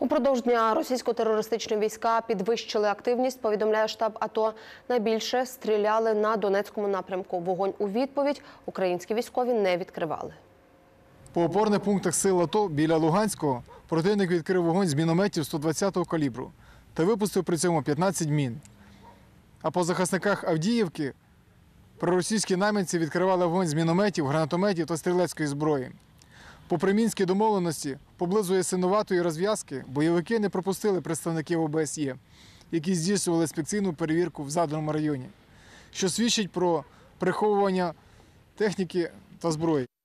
Упродовж дня російсько-терористичні війська підвищили активність. Повідомляє штаб АТО найбільше стріляли на Донецькому напрямку. Вогонь у відповідь українські військові не відкривали. По опорних пунктах сил АТО біля Луганського противник відкрив вогонь з мінометів 120-го калібру та випустив при цьому 15 мін. А по захисниках Авдіївки проросійські намінці відкривали вогонь з мінометів, гранатометів та стрілецької зброї. Попри мінські домовленості, поблизу ясинуватої розв'язки бойовики не пропустили представників ОБСЄ, які здійснювали інспекційну перевірку в заданому районі, що свідчить про приховування техніки та зброї.